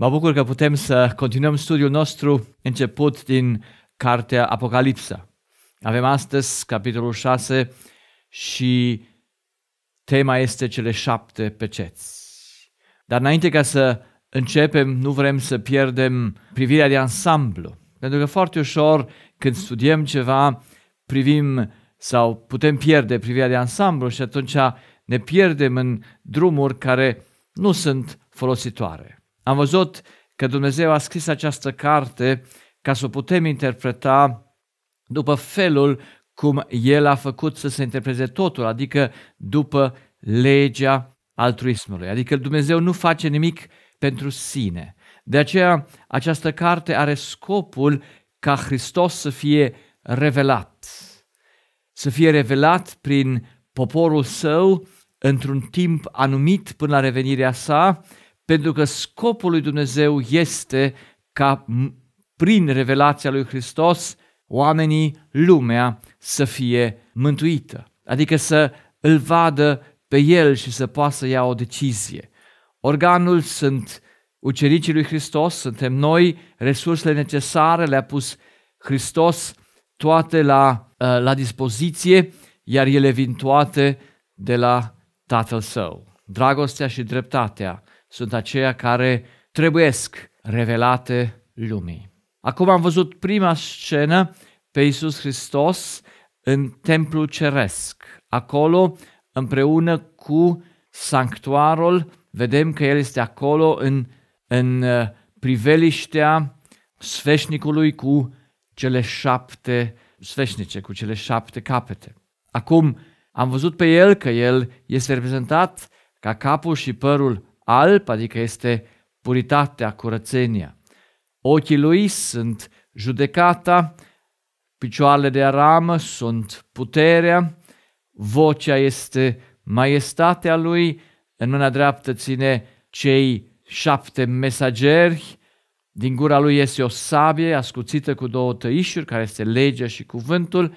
Mă bucur că putem să continuăm studiul nostru început din cartea Apocalipsa. Avem astăzi capitolul 6 și tema este cele șapte peceți. Dar înainte ca să începem, nu vrem să pierdem privirea de ansamblu. Pentru că foarte ușor, când studiem ceva, privim sau putem pierde privirea de ansamblu și atunci ne pierdem în drumuri care nu sunt folositoare. Am văzut că Dumnezeu a scris această carte ca să o putem interpreta după felul cum El a făcut să se interpreze totul, adică după legea altruismului. Adică Dumnezeu nu face nimic pentru sine. De aceea, această carte are scopul ca Hristos să fie revelat, să fie revelat prin poporul său într-un timp anumit până la revenirea sa, pentru că scopul lui Dumnezeu este ca prin revelația lui Hristos oamenii, lumea să fie mântuită, adică să îl vadă pe el și să poată să ia o decizie. Organul sunt ucericii lui Hristos, suntem noi, resursele necesare le-a pus Hristos toate la, ă, la dispoziție, iar ele vin toate de la Tatăl Său. Dragostea și dreptatea sunt aceia care trebuiesc revelate lumii. Acum am văzut prima scenă pe Iisus Hristos în templu ceresc. Acolo, împreună cu sanctuarul, vedem că El este acolo în, în uh, priveliștea sfeșnicului cu cele șapte sfeșnice, cu cele șapte capete. Acum am văzut pe El că El este reprezentat ca capul și părul alb, adică este puritatea, curățenia. Ochii lui sunt judecata, picioarele de aramă sunt puterea, vocea este maestatea lui, în mâna dreaptă ține cei șapte mesageri, din gura lui este o sabie ascuțită cu două tăișuri, care este legea și cuvântul,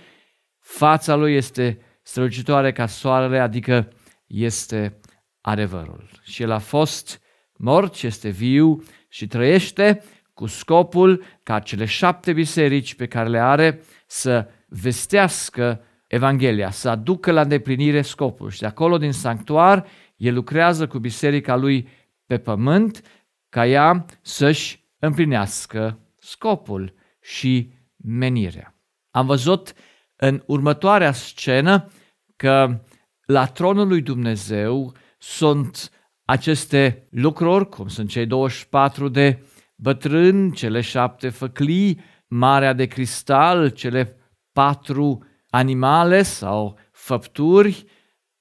fața lui este strălucitoare ca soarele, adică este adevărul. Și el a fost mort și este viu și trăiește cu scopul ca cele șapte biserici pe care le are să vestească Evanghelia, să aducă la îndeplinire scopul. Și de acolo, din sanctuar, el lucrează cu biserica lui pe pământ ca ea să-și împlinească scopul și menirea. Am văzut în următoarea scenă că la tronul lui Dumnezeu sunt aceste lucruri, cum sunt cei 24 de bătrâni, cele șapte făclii, marea de cristal, cele patru animale sau făpturi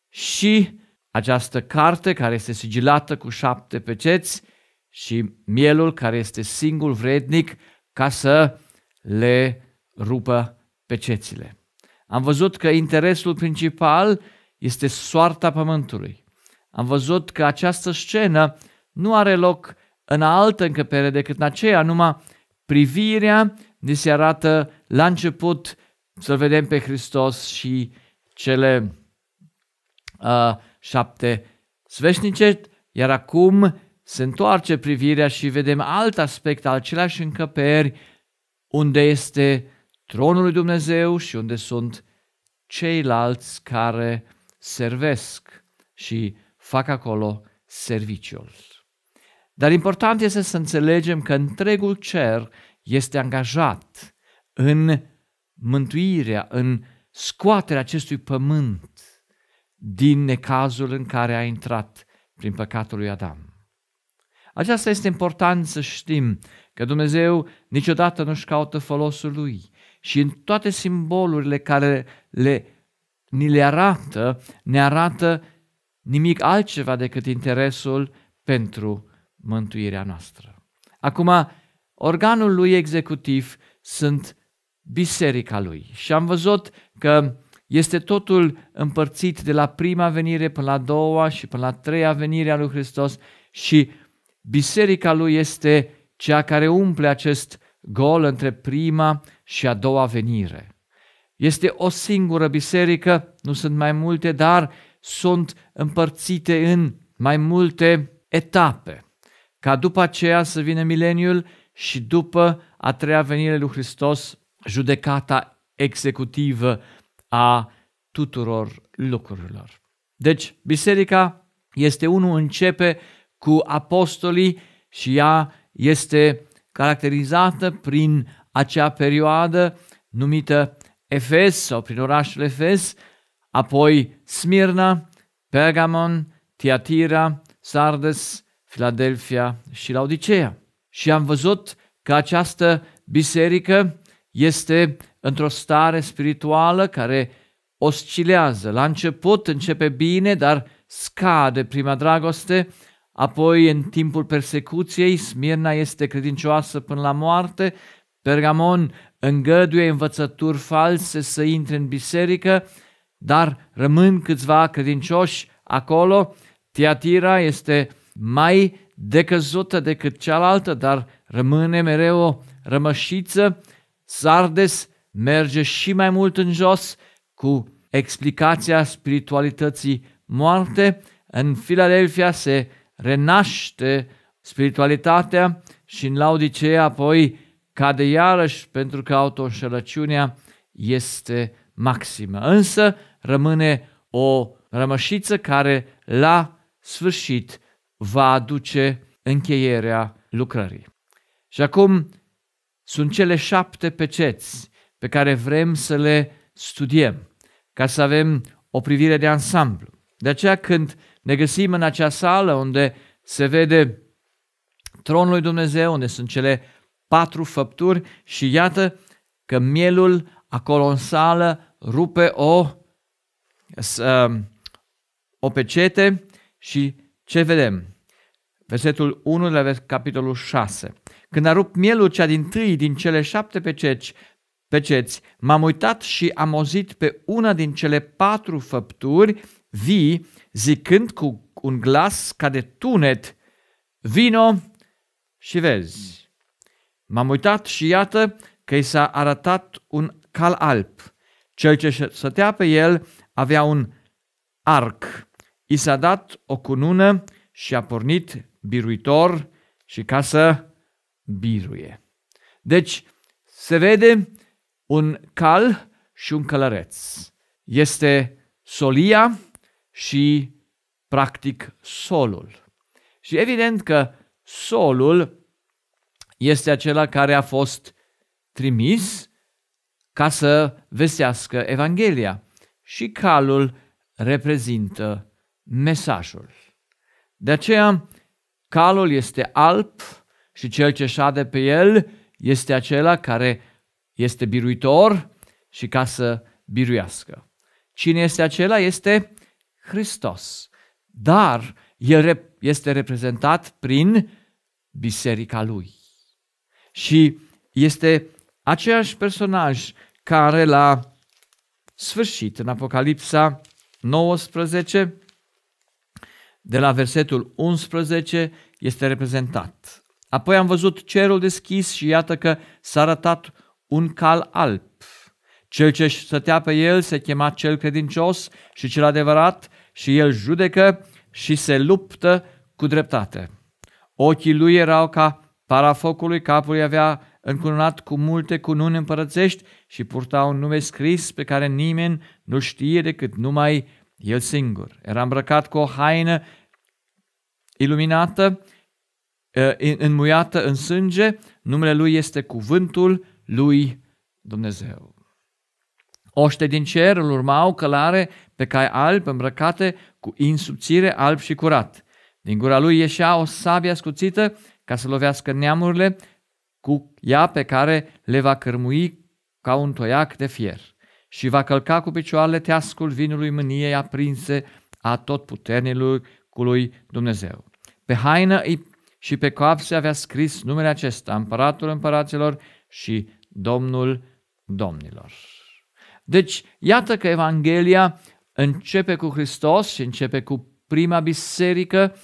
și această carte care este sigilată cu șapte peceți și mielul care este singur vrednic ca să le rupă pecețile. Am văzut că interesul principal este soarta pământului. Am văzut că această scenă nu are loc în altă încăpere decât în aceea, numai privirea ni se arată la început să-L vedem pe Hristos și cele uh, șapte sveșnice, iar acum se întoarce privirea și vedem alt aspect al aceleași încăperi unde este tronul lui Dumnezeu și unde sunt ceilalți care servesc și fac acolo serviciul. Dar important este să înțelegem că întregul cer este angajat în mântuirea, în scoaterea acestui pământ din necazul în care a intrat prin păcatul lui Adam. Aceasta este important să știm că Dumnezeu niciodată nu-și caută folosul lui și în toate simbolurile care le, ni le arată, ne arată nimic altceva decât interesul pentru mântuirea noastră. Acum, organul lui executiv sunt biserica lui și am văzut că este totul împărțit de la prima venire până la a doua și până la a treia venire a lui Hristos și biserica lui este cea care umple acest gol între prima și a doua venire. Este o singură biserică, nu sunt mai multe, dar sunt împărțite în mai multe etape, ca după aceea să vină mileniul și după a treia venire lui Hristos, judecata executivă a tuturor lucrurilor. Deci, biserica este unul începe cu apostolii și ea este caracterizată prin acea perioadă numită Efes sau prin orașul Efes, apoi Smirna, Pergamon, Tiatira, Sardes, Filadelfia și Laodicea. Și am văzut că această biserică este într-o stare spirituală care oscilează. La început începe bine, dar scade prima dragoste, apoi în timpul persecuției Smirna este credincioasă până la moarte, Pergamon îngăduie învățături false să intre în biserică, dar rămân câțiva credincioși acolo. Tiatira este mai decăzută decât cealaltă, dar rămâne mereu o rămășiță. Sardes merge și mai mult în jos cu explicația spiritualității moarte. În Filadelfia se renaște spiritualitatea și în Laodicea apoi cade iarăși pentru că autoșelăciunea este maximă. Însă rămâne o rămășiță care la sfârșit va aduce încheierea lucrării. Și acum sunt cele șapte peceți pe care vrem să le studiem, ca să avem o privire de ansamblu. De aceea când ne găsim în acea sală unde se vede tronul lui Dumnezeu, unde sunt cele patru făpturi și iată că mielul acolo în sală rupe o Um, o pecete și ce vedem? Versetul 1 de la capitolul 6. Când a rupt mielul cea din tâi din cele șapte pececi, peceți, m-am uitat și am auzit pe una din cele patru făpturi vii, zicând cu un glas ca de tunet, vino și vezi. M-am uitat și iată că i s-a arătat un cal alb. Cel ce stătea pe el avea un arc. I s-a dat o cunună și a pornit biruitor și ca să biruie. Deci se vede un cal și un călăreț. Este solia și practic solul. Și evident că solul este acela care a fost trimis ca să vestească Evanghelia și calul reprezintă mesajul. De aceea, calul este alb și cel ce șade pe el este acela care este biruitor și ca să biruiască. Cine este acela? Este Hristos. Dar el este reprezentat prin biserica lui. Și este același personaj care la sfârșit. În Apocalipsa 19, de la versetul 11, este reprezentat. Apoi am văzut cerul deschis și iată că s-a arătat un cal alb. Cel ce stătea pe el se chema cel credincios și cel adevărat și el judecă și se luptă cu dreptate. Ochii lui erau ca parafocului, capul avea încununat cu multe cununi împărățești și purta un nume scris pe care nimeni nu știe decât numai el singur. Era îmbrăcat cu o haină iluminată, înmuiată în sânge, numele lui este cuvântul lui Dumnezeu. Oște din cer îl urmau călare pe cai alb îmbrăcate cu insubțire alb și curat. Din gura lui ieșea o sabie ascuțită ca să lovească neamurile cu ea pe care le va cărmui ca un toiac de fier și va călca cu picioarele teascul vinului mâniei aprinse a tot cu lui Dumnezeu. Pe haină și pe coapse avea scris numele acesta, împăratul împăraților și domnul domnilor. Deci, iată că Evanghelia începe cu Hristos și începe cu prima biserică,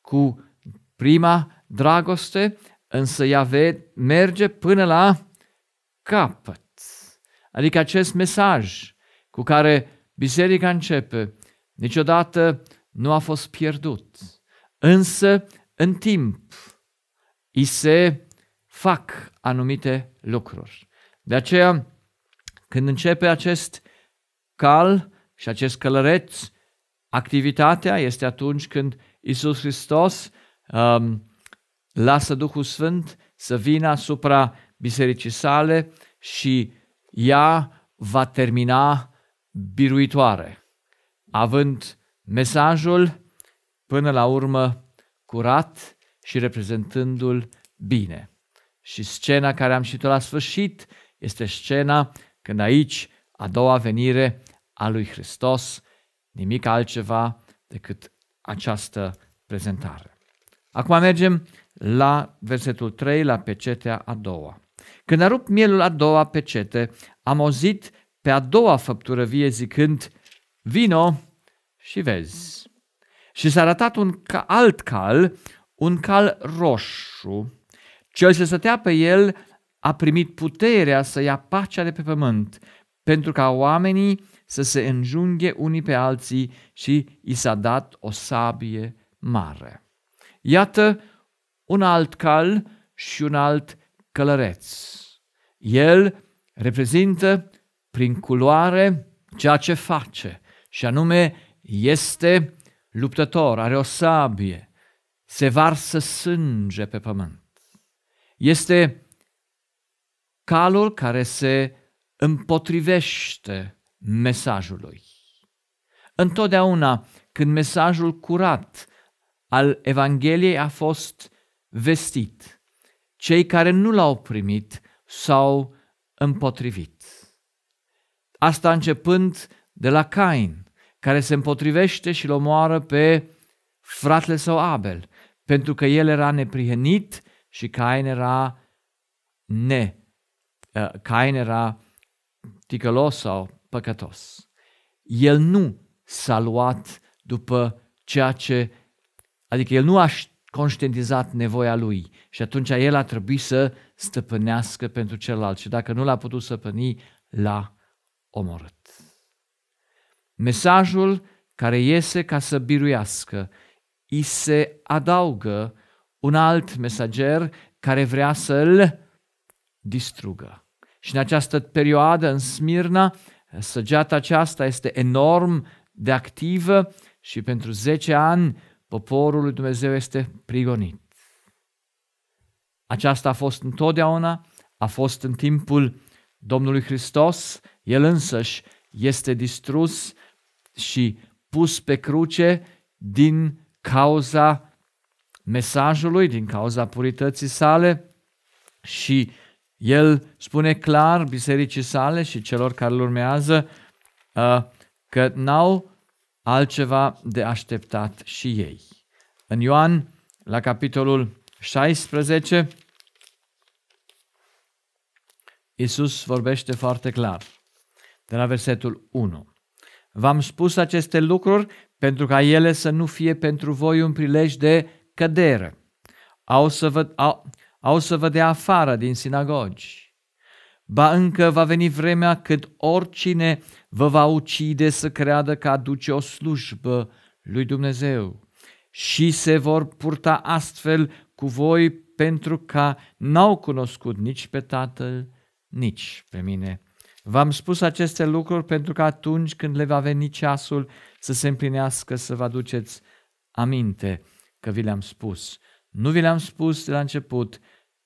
cu prima dragoste, Însă Iave merge până la capăt. Adică acest mesaj cu care biserica începe, niciodată nu a fost pierdut. Însă, în timp, îi se fac anumite lucruri. De aceea, când începe acest cal și acest călăreț, activitatea este atunci când Isus Hristos um, lasă Duhul Sfânt să vină asupra bisericii sale și ea va termina biruitoare, având mesajul până la urmă curat și reprezentându-l bine. Și scena care am citit la sfârșit este scena când aici, a doua venire a lui Hristos, nimic altceva decât această prezentare. Acum mergem la versetul 3, la pecetea a doua. Când a rupt mielul a doua pecete, am auzit pe a doua făptură vie zicând, vino și vezi. Și s-a arătat un alt cal, un cal roșu. Cel ce stătea pe el a primit puterea să ia pacea de pe pământ, pentru ca oamenii să se înjunghe unii pe alții și i s-a dat o sabie mare. Iată un alt cal și un alt călăreț. El reprezintă prin culoare ceea ce face, și anume este luptător, are o sabie, se varsă sânge pe pământ. Este calul care se împotrivește mesajului. Întotdeauna când mesajul curat al Evangheliei a fost vestit. Cei care nu l-au primit s-au împotrivit. Asta începând de la Cain, care se împotrivește și l omoară pe fratele său Abel, pentru că el era neprihenit și Cain era ne, eh, Cain era ticălos sau păcătos. El nu s-a luat după ceea ce Adică el nu a conștientizat nevoia lui și atunci el a trebuit să stăpânească pentru celălalt și dacă nu l-a putut stăpâni, l-a omorât. Mesajul care iese ca să biruiască, îi se adaugă un alt mesager care vrea să-l distrugă. Și în această perioadă, în Smirna, săgeata aceasta este enorm de activă și pentru 10 ani Poporul lui Dumnezeu este prigonit. Aceasta a fost întotdeauna, a fost în timpul Domnului Hristos, el însăși este distrus și pus pe cruce din cauza mesajului, din cauza purității sale și el spune clar bisericii sale și celor care îl urmează uh, că n-au altceva de așteptat și ei. În Ioan, la capitolul 16, Isus vorbește foarte clar, de la versetul 1. V-am spus aceste lucruri pentru ca ele să nu fie pentru voi un prilej de cădere. Au să vă, au, au să vă dea afară din sinagogi ba încă va veni vremea cât oricine vă va ucide să creadă că aduce o slujbă lui Dumnezeu. Și se vor purta astfel cu voi pentru că n-au cunoscut nici pe Tatăl, nici pe mine. V-am spus aceste lucruri pentru că atunci când le va veni ceasul să se împlinească, să vă aduceți aminte că vi le-am spus. Nu vi le-am spus de la început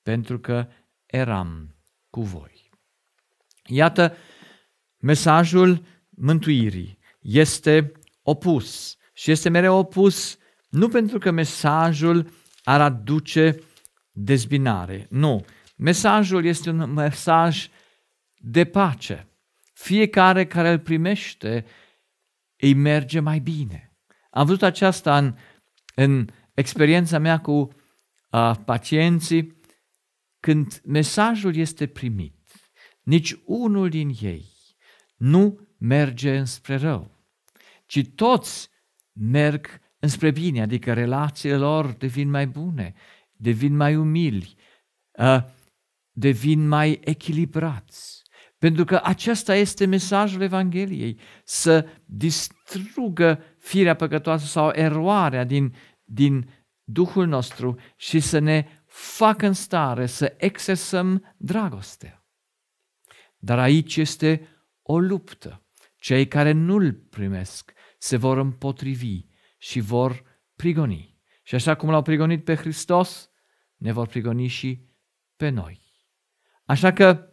pentru că eram cu voi. Iată, mesajul mântuirii este opus și este mereu opus nu pentru că mesajul ar aduce dezbinare, nu. Mesajul este un mesaj de pace. Fiecare care îl primește îi merge mai bine. Am văzut aceasta în, în experiența mea cu uh, pacienții. Când mesajul este primit, nici unul din ei nu merge înspre rău, ci toți merg înspre bine, adică relațiile lor devin mai bune, devin mai umili, devin mai echilibrați. Pentru că acesta este mesajul Evangheliei, să distrugă firea păcătoasă sau eroarea din, din Duhul nostru și să ne facă în stare să exersăm dragostea. Dar aici este o luptă. Cei care nu-l primesc se vor împotrivi și vor prigoni. Și așa cum l-au prigonit pe Hristos, ne vor prigoni și pe noi. Așa că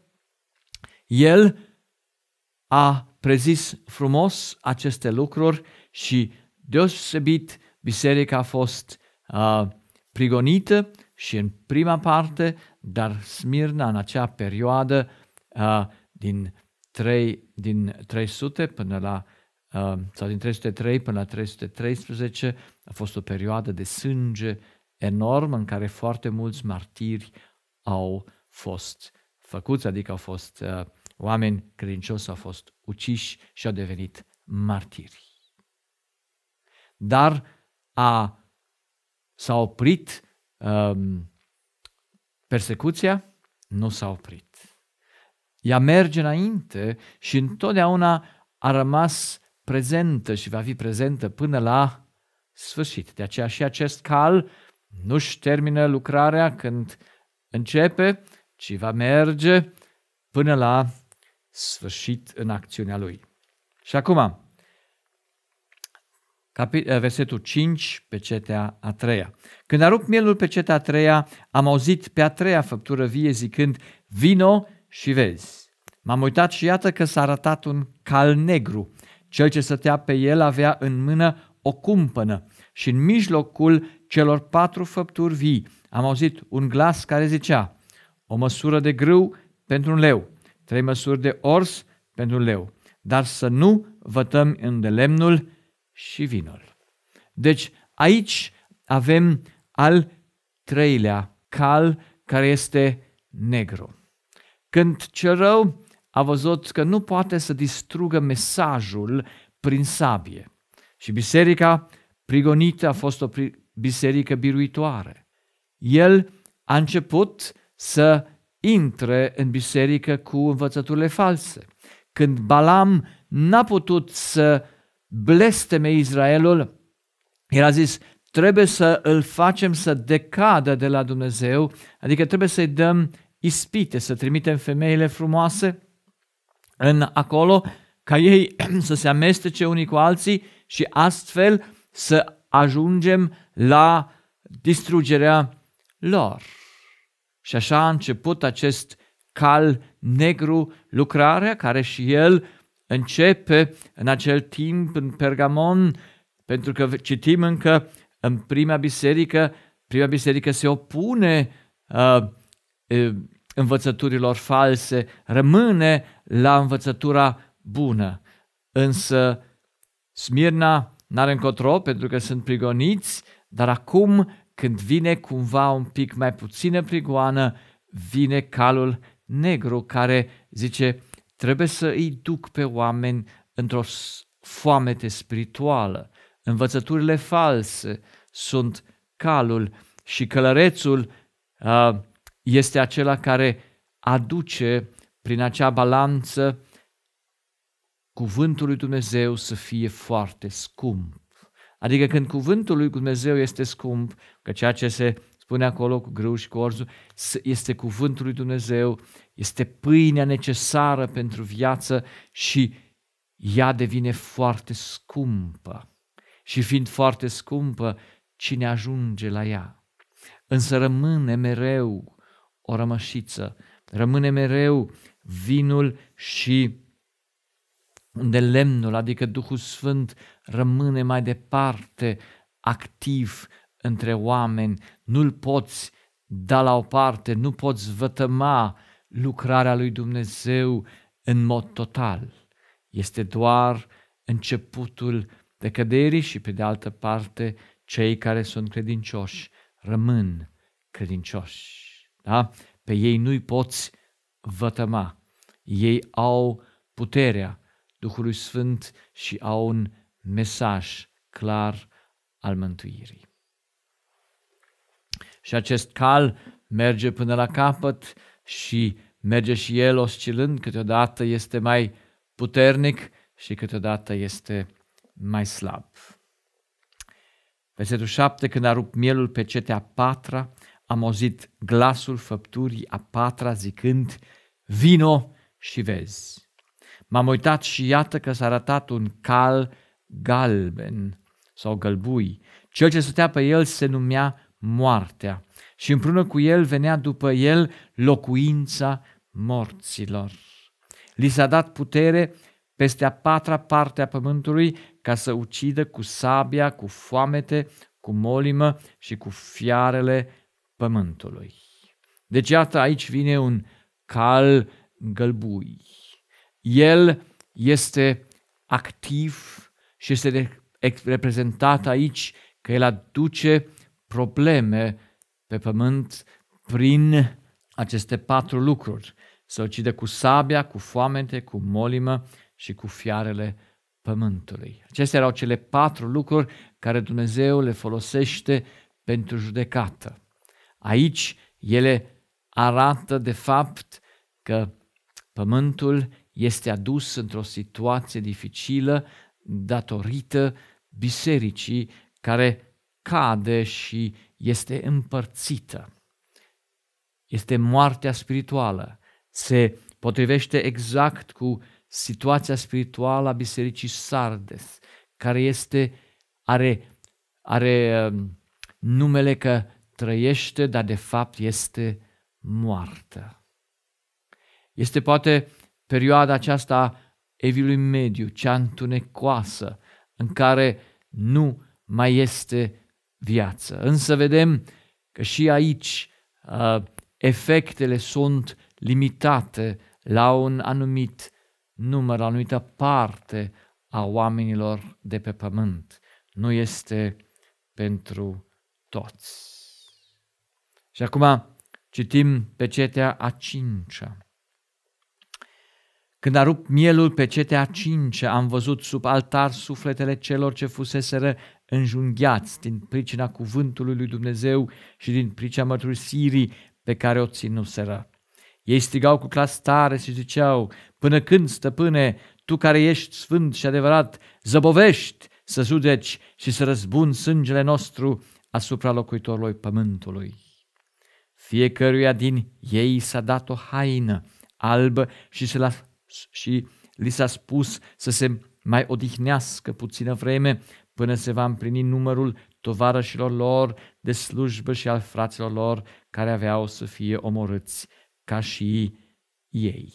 el a prezis frumos aceste lucruri și deosebit biserica a fost uh, prigonită și în prima parte, dar Smirna în acea perioadă uh, din, 3, din 300 până la uh, sau din 303 până la 313 a fost o perioadă de sânge enorm în care foarte mulți martiri au fost făcuți, adică au fost uh, oameni credincioși, au fost uciși și au devenit martiri. Dar a, s-a oprit um, persecuția? Nu s-a oprit. Ea merge înainte și întotdeauna a rămas prezentă și va fi prezentă până la sfârșit. De aceea și acest cal nu-și termină lucrarea când începe, ci va merge până la sfârșit în acțiunea lui. Și acum, eh, versetul 5 pe cetea a treia. Când a rupt mielul pe cetea a treia, am auzit pe a treia făptură vie zicând, vino și vezi. M-am uitat și iată că s-a arătat un cal negru. Cel ce stătea pe el avea în mână o cumpănă și în mijlocul celor patru făpturi vii am auzit un glas care zicea o măsură de grâu pentru un leu, trei măsuri de ors pentru un leu, dar să nu vătăm lemnul și vinul. Deci aici avem al treilea cal care este negru. Când cel rău a văzut că nu poate să distrugă mesajul prin sabie. Și biserica prigonită a fost o biserică biruitoare. El a început să intre în biserică cu învățăturile false. Când Balam n-a putut să blesteme Israelul, el a zis, trebuie să îl facem să decadă de la Dumnezeu, adică trebuie să-i dăm ispite, să trimitem femeile frumoase în acolo ca ei să se amestece unii cu alții și astfel să ajungem la distrugerea lor. Și așa a început acest cal negru lucrarea care și el începe în acel timp în Pergamon, pentru că citim încă în prima biserică, prima biserică se opune uh, uh învățăturilor false, rămâne la învățătura bună. Însă Smirna n-are încotro pentru că sunt prigoniți, dar acum când vine cumva un pic mai puțină prigoană, vine calul negru care zice trebuie să îi duc pe oameni într-o foamete spirituală. Învățăturile false sunt calul și călărețul uh, este acela care aduce prin acea balanță cuvântul lui Dumnezeu să fie foarte scump. Adică când cuvântul lui Dumnezeu este scump, că ceea ce se spune acolo cu grâu și cu orzul, este cuvântul lui Dumnezeu, este pâinea necesară pentru viață și ea devine foarte scumpă. Și fiind foarte scumpă, cine ajunge la ea? Însă rămâne mereu o rămășiță. Rămâne mereu vinul și unde lemnul, adică Duhul Sfânt, rămâne mai departe activ între oameni. Nu-l poți da la o parte, nu poți vătăma lucrarea lui Dumnezeu în mod total. Este doar începutul decăderii și, pe de altă parte, cei care sunt credincioși rămân credincioși. Da? Pe ei nu-i poți vătăma. Ei au puterea Duhului Sfânt și au un mesaj clar al mântuirii. Și acest cal merge până la capăt și merge și el oscilând, câteodată este mai puternic și câteodată este mai slab. Versetul 7, când a rupt mielul pe cetea patra, am auzit glasul făpturii a patra zicând, vino și vezi. M-am uitat și iată că s-a arătat un cal galben sau gălbui. Cel ce stătea pe el se numea moartea și împreună cu el venea după el locuința morților. Li s-a dat putere peste a patra parte a pământului ca să ucidă cu sabia, cu foamete, cu molimă și cu fiarele pământului. Deci iată aici vine un cal gălbui. El este activ și este reprezentat aici că el aduce probleme pe pământ prin aceste patru lucruri. Se ucide cu sabia, cu foamete, cu molimă și cu fiarele pământului. Acestea erau cele patru lucruri care Dumnezeu le folosește pentru judecată. Aici ele arată de fapt că pământul este adus într-o situație dificilă datorită bisericii care cade și este împărțită. Este moartea spirituală. Se potrivește exact cu situația spirituală a bisericii Sardes, care este, are, are um, numele că trăiește, dar de fapt este moartă. Este poate perioada aceasta a evilui mediu, cea întunecoasă, în care nu mai este viață. Însă vedem că și aici uh, efectele sunt limitate la un anumit număr, la o anumită parte a oamenilor de pe pământ. Nu este pentru toți. Și acum citim pe cetea a cincea. Când a rupt mielul pe cetea a cincea, am văzut sub altar sufletele celor ce fuseseră înjunghiați din pricina cuvântului lui Dumnezeu și din pricina mărturisirii pe care o ținuseră. Ei strigau cu clas tare și ziceau, până când, stăpâne, tu care ești sfânt și adevărat, zăbovești să judeci și să răzbun sângele nostru asupra locuitorului pământului. Fiecăruia din ei s-a dat o haină albă și, se a și li s-a spus să se mai odihnească puțină vreme până se va împlini numărul tovarășilor lor de slujbă și al fraților lor care aveau să fie omorâți ca și ei.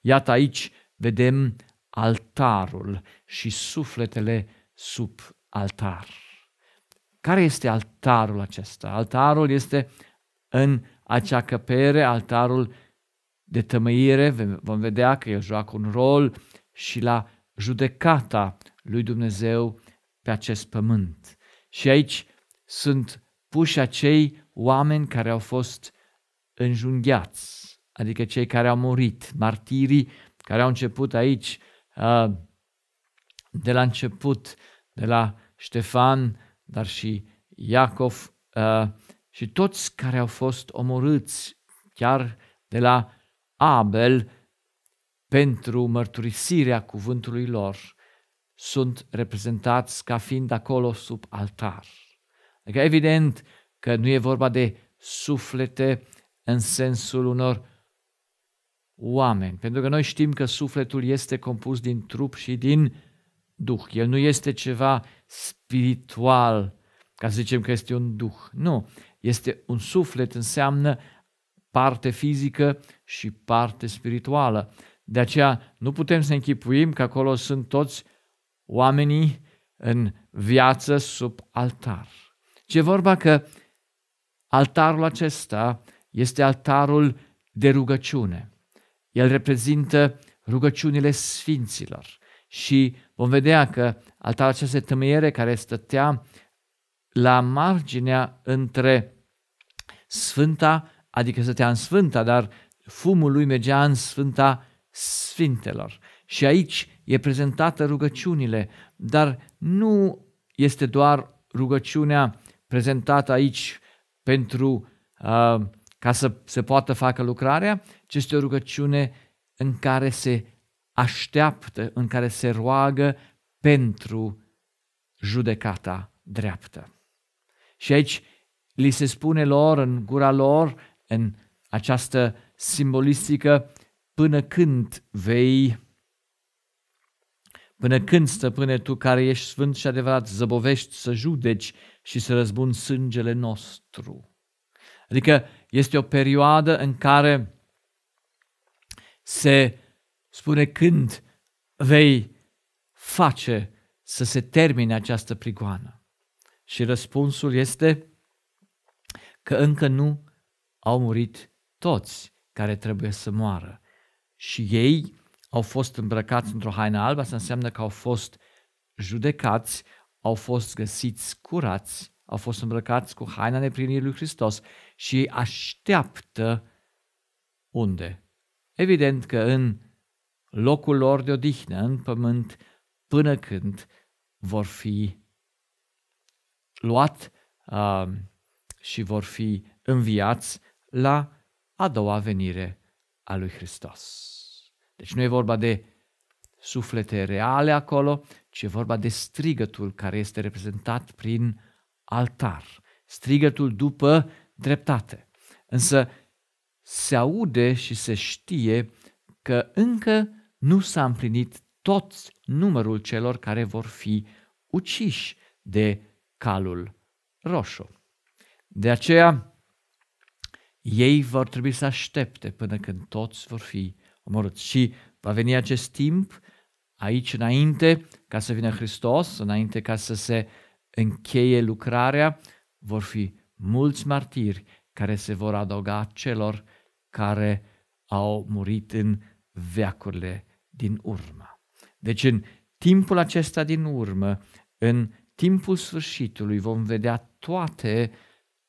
Iată aici vedem altarul și sufletele sub altar. Care este altarul acesta? Altarul este în acea căpere, altarul de tămâire, vom vedea că el joacă un rol și la judecata lui Dumnezeu pe acest pământ. Și aici sunt puși acei oameni care au fost înjunghiați, adică cei care au murit, martirii care au început aici, de la început, de la Ștefan, dar și Iacov, și toți care au fost omorâți, chiar de la Abel, pentru mărturisirea cuvântului lor, sunt reprezentați ca fiind acolo sub altar. Adică evident că nu e vorba de suflete în sensul unor oameni, pentru că noi știm că sufletul este compus din trup și din duh. El nu este ceva spiritual, ca să zicem că este un duh. Nu, este un suflet, înseamnă parte fizică și parte spirituală. De aceea nu putem să închipuim că acolo sunt toți oamenii în viață sub altar. Ce vorba că altarul acesta este altarul de rugăciune. El reprezintă rugăciunile sfinților. Și vom vedea că altarul acesta tămâiere care stătea la marginea între Sfânta, adică stătea în Sfânta, dar fumul lui mergea în Sfânta Sfintelor. Și aici e prezentată rugăciunile, dar nu este doar rugăciunea prezentată aici pentru uh, ca să se poată facă lucrarea, ci este o rugăciune în care se așteaptă, în care se roagă pentru judecata dreaptă. Și aici li se spune lor, în gura lor, în această simbolistică, până când vei, până când, stăpâne, tu care ești sfânt și adevărat, zăbovești să judeci și să răzbun sângele nostru. Adică este o perioadă în care se spune când vei face să se termine această prigoană. Și răspunsul este că încă nu au murit toți care trebuie să moară. Și ei au fost îmbrăcați într-o haină albă, asta înseamnă că au fost judecați, au fost găsiți curați, au fost îmbrăcați cu haina neprinirii lui Hristos și ei așteaptă unde? Evident că în locul lor de odihnă, în pământ, până când vor fi luat uh, și vor fi înviați la a doua venire a lui Hristos. Deci nu e vorba de suflete reale acolo, ci e vorba de strigătul care este reprezentat prin altar, strigătul după dreptate. Însă se aude și se știe că încă nu s-a împlinit tot numărul celor care vor fi uciși de calul roșu. De aceea, ei vor trebui să aștepte până când toți vor fi omorâți. Și va veni acest timp aici înainte ca să vină Hristos, înainte ca să se încheie lucrarea, vor fi mulți martiri care se vor adăuga celor care au murit în veacurile din urmă. Deci în timpul acesta din urmă, în timpul sfârșitului vom vedea toate,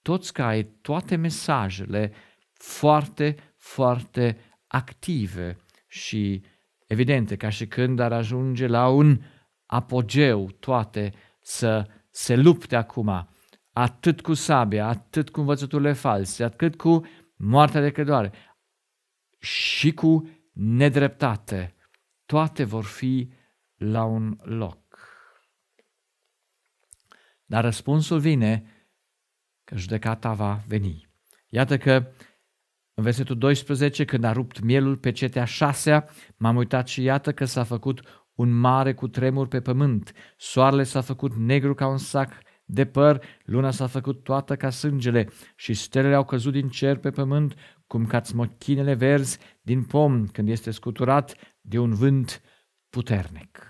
toți cai, toate mesajele foarte, foarte active și evidente, ca și când ar ajunge la un apogeu toate să se lupte acum atât cu sabia, atât cu învățăturile false, atât cu moartea de credoare și cu nedreptate. Toate vor fi la un loc. Dar răspunsul vine că judecata va veni. Iată că în versetul 12, când a rupt mielul pe cetea șasea, m-am uitat și iată că s-a făcut un mare cu tremur pe pământ. Soarele s-a făcut negru ca un sac de păr, luna s-a făcut toată ca sângele și stelele au căzut din cer pe pământ, cum ca smochinele verzi din pom când este scuturat de un vânt puternic.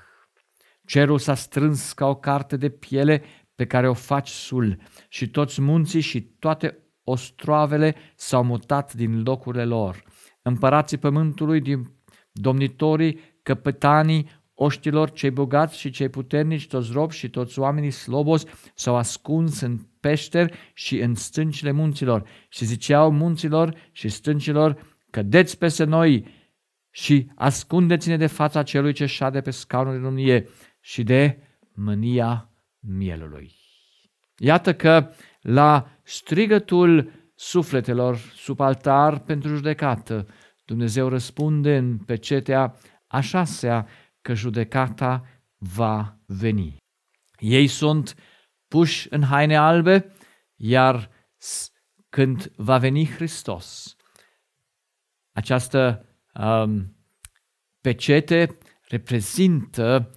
Cerul s-a strâns ca o carte de piele pe care o faci sul și toți munții și toate ostroavele s-au mutat din locurile lor. Împărații pământului, din domnitorii, căpătanii, oștilor, cei bogați și cei puternici, toți robi și toți oamenii slobos s-au ascuns în peșteri și în stâncile munților și ziceau munților și stâncilor, cădeți peste noi și ascundeți-ne de fața celui ce șade pe scaunul de domnie și de mânia mielului. Iată că la strigătul sufletelor sub altar pentru judecată, Dumnezeu răspunde în pecetea a șasea că judecata va veni. Ei sunt puși în haine albe, iar când va veni Hristos, această um, pecete reprezintă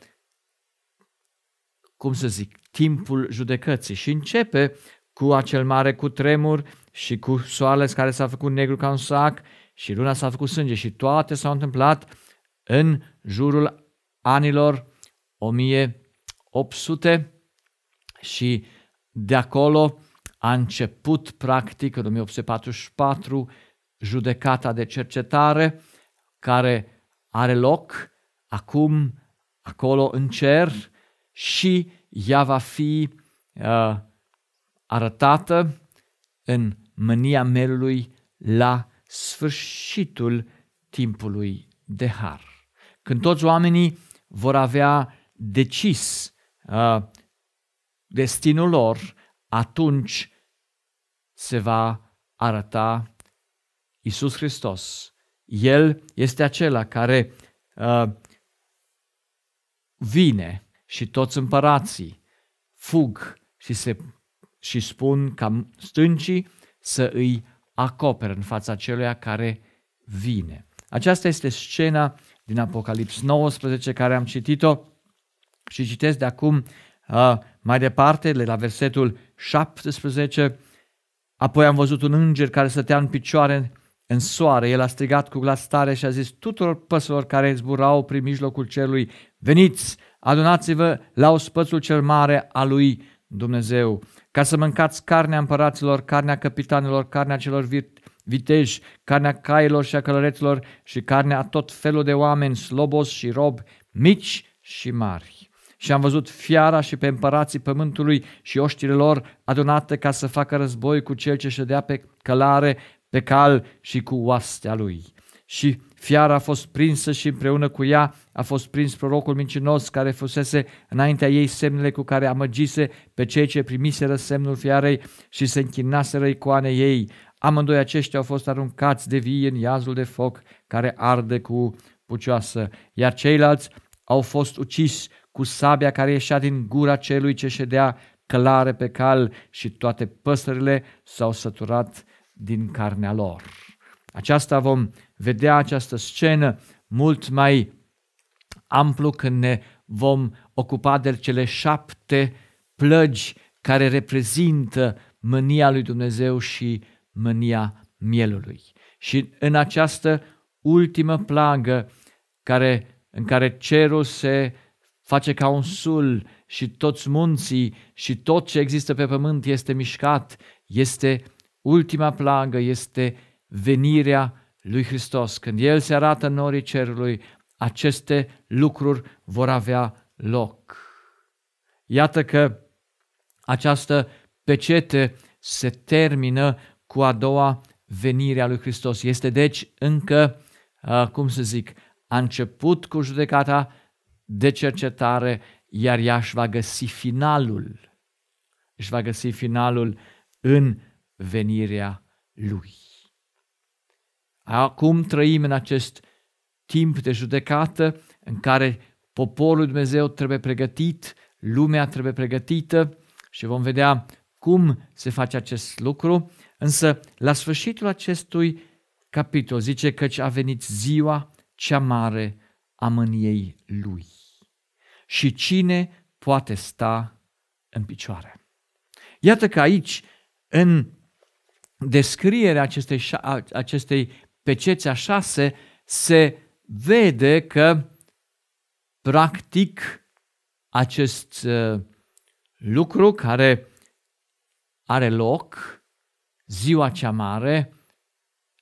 cum să zic, timpul judecății și începe cu acel mare cu tremur și cu soarele care s-a făcut negru ca un sac și luna s-a făcut sânge și toate s-au întâmplat în jurul anilor 1800 și de acolo a început practic în 1844 judecata de cercetare care are loc acum acolo în cer și ea va fi uh, arătată în mânia melului la sfârșitul timpului de har. Când toți oamenii vor avea decis uh, destinul lor, atunci se va arăta Isus Hristos. El este acela care uh, vine și toți împărații fug și, se, și spun ca stâncii să îi acoperă în fața celuia care vine. Aceasta este scena din Apocalips 19 care am citit-o și citesc de acum uh, mai departe, de la versetul 17. Apoi am văzut un înger care stătea în picioare în soare. El a strigat cu glas tare și a zis tuturor păsărilor care zburau prin mijlocul cerului, veniți, adunați-vă la ospățul cel mare al lui Dumnezeu, ca să mâncați carnea împăraților, carnea capitanilor, carnea celor virt viteji, carnea cailor și a călăreților și carnea a tot felul de oameni, slobos și rob, mici și mari. Și am văzut fiara și pe împărații pământului și oștile lor adunate ca să facă război cu cel ce ședea pe călare, pe cal și cu oastea lui. Și Fiara a fost prinsă și împreună cu ea a fost prins prorocul mincinos care fusese înaintea ei semnele cu care amăgise pe cei ce primiseră semnul fiarei și se închinaseră icoane ei. Amândoi aceștia au fost aruncați de vie în iazul de foc care arde cu pucioasă, iar ceilalți au fost uciși cu sabia care ieșea din gura celui ce ședea călare pe cal și toate păsările s-au săturat din carnea lor. Aceasta vom vedea această scenă mult mai amplu când ne vom ocupa de cele șapte plăgi care reprezintă mânia lui Dumnezeu și mânia mielului. Și în această ultimă plagă care, în care cerul se face ca un sul și toți munții și tot ce există pe pământ este mișcat, este ultima plagă, este venirea lui Hristos, când El se arată în norii cerului, aceste lucruri vor avea loc. Iată că această pecete se termină cu a doua venire a lui Hristos. Este deci încă, uh, cum să zic, a început cu judecata de cercetare, iar ea își va găsi finalul, își va găsi finalul în venirea lui. Acum trăim în acest timp de judecată în care poporul lui Dumnezeu trebuie pregătit, lumea trebuie pregătită și vom vedea cum se face acest lucru, însă la sfârșitul acestui capitol zice căci a venit ziua cea mare a mâniei lui. Și cine poate sta în picioare? Iată că aici, în descrierea acestei, acestei pe cețea 6 se vede că practic acest uh, lucru care are loc, ziua cea mare,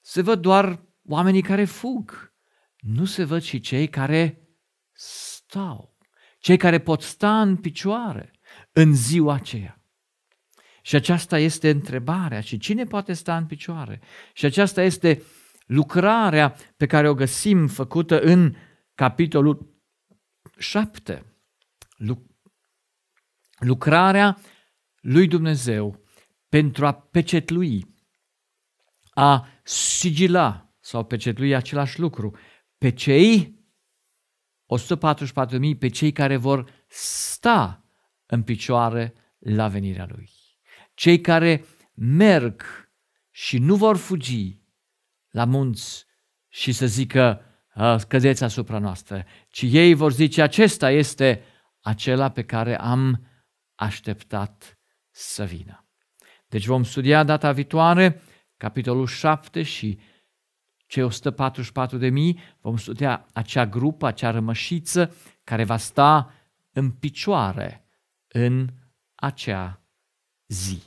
se văd doar oamenii care fug, nu se văd și cei care stau, cei care pot sta în picioare în ziua aceea. Și aceasta este întrebarea și cine poate sta în picioare? Și aceasta este uh, lucrarea pe care o găsim făcută în capitolul 7. Lucrarea lui Dumnezeu pentru a pecetlui, a sigila sau pecetlui același lucru pe cei 144.000 pe cei care vor sta în picioare la venirea lui. Cei care merg și nu vor fugi, la munți și să zică cădeți asupra noastră, ci ei vor zice acesta este acela pe care am așteptat să vină. Deci vom studia data viitoare capitolul 7 și cei 144 de mii, vom studia acea grupă, acea rămășiță care va sta în picioare în acea zi.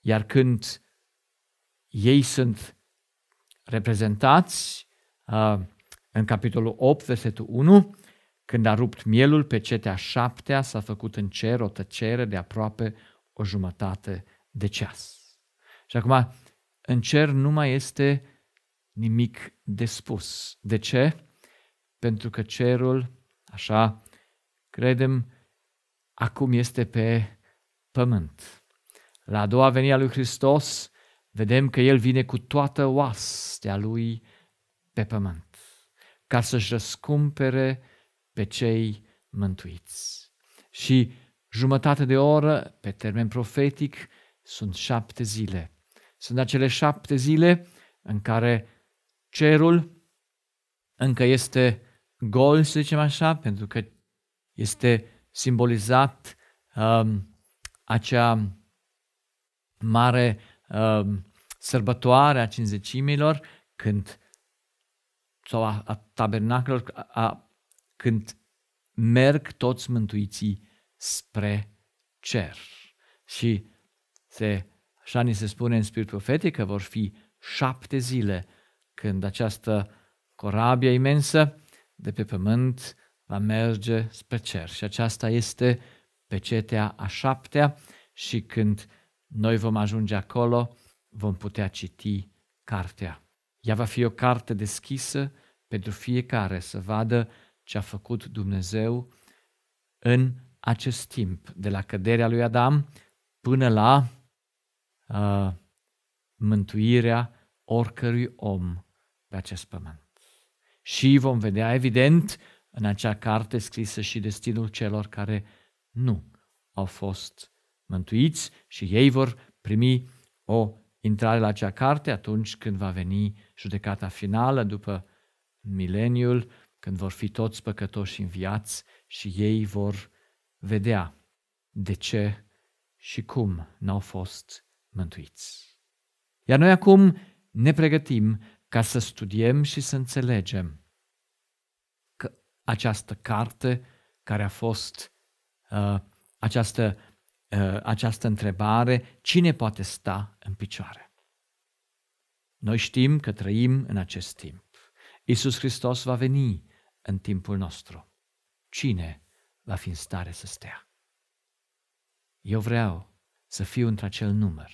Iar când ei sunt reprezentați uh, în capitolul 8, versetul 1, când a rupt mielul pe cetea șaptea, s-a făcut în cer o tăcere de aproape o jumătate de ceas. Și acum, în cer nu mai este nimic de spus. De ce? Pentru că cerul, așa credem, acum este pe pământ. La a doua venire a lui Hristos, vedem că El vine cu toată oastea Lui pe pământ, ca să-și răscumpere pe cei mântuiți. Și jumătate de oră, pe termen profetic, sunt șapte zile. Sunt acele șapte zile în care cerul încă este gol, să zicem așa, pentru că este simbolizat um, acea mare Um, sărbătoarea cinzecimilor, când sau a, a tabernacelor, a, a, când merg toți mântuiții spre cer. Și se, așa ni se spune în spirit profetic că vor fi șapte zile când această corabie imensă de pe pământ va merge spre cer. Și aceasta este pecetea a șaptea și când noi vom ajunge acolo, vom putea citi cartea. Ea va fi o carte deschisă pentru fiecare să vadă ce a făcut Dumnezeu în acest timp, de la căderea lui Adam până la uh, mântuirea oricărui om pe acest pământ. Și vom vedea, evident, în acea carte scrisă și destinul celor care nu au fost mântuiți și ei vor primi o intrare la acea carte atunci când va veni judecata finală după mileniul, când vor fi toți păcătoși înviați și ei vor vedea de ce și cum n-au fost mântuiți. Iar noi acum ne pregătim ca să studiem și să înțelegem că această carte care a fost, uh, această Uh, această întrebare, cine poate sta în picioare? Noi știm că trăim în acest timp. Isus Hristos va veni în timpul nostru. Cine va fi în stare să stea? Eu vreau să fiu între acel număr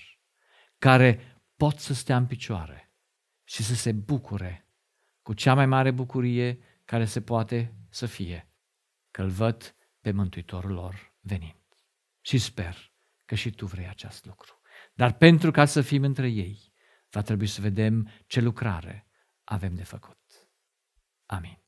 care pot să stea în picioare și să se bucure cu cea mai mare bucurie care se poate să fie, că îl văd pe Mântuitorul lor venind și sper că și tu vrei acest lucru. Dar pentru ca să fim între ei, va trebui să vedem ce lucrare avem de făcut. Amin.